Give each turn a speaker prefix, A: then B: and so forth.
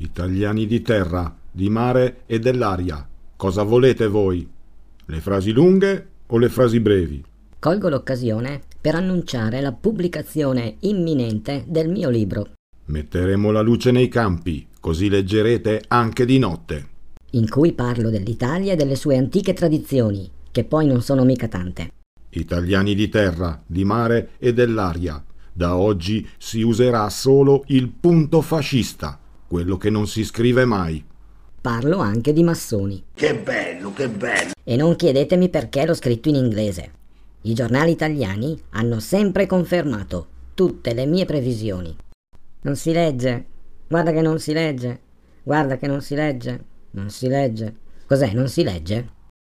A: Italiani di terra, di mare e dell'aria, cosa volete voi? Le frasi lunghe o le frasi brevi?
B: Colgo l'occasione per annunciare la pubblicazione imminente del mio libro.
A: Metteremo la luce nei campi, così leggerete anche di notte.
B: In cui parlo dell'Italia e delle sue antiche tradizioni, che poi non sono mica tante.
A: Italiani di terra, di mare e dell'aria. Da oggi si userà solo il punto fascista quello che non si scrive mai.
B: Parlo anche di massoni. Che bello, che bello! E non chiedetemi perché l'ho scritto in inglese. I giornali italiani hanno sempre confermato tutte le mie previsioni. Non si legge. Guarda che non si legge. Guarda che non si legge. Non si legge. Cos'è? Non si legge?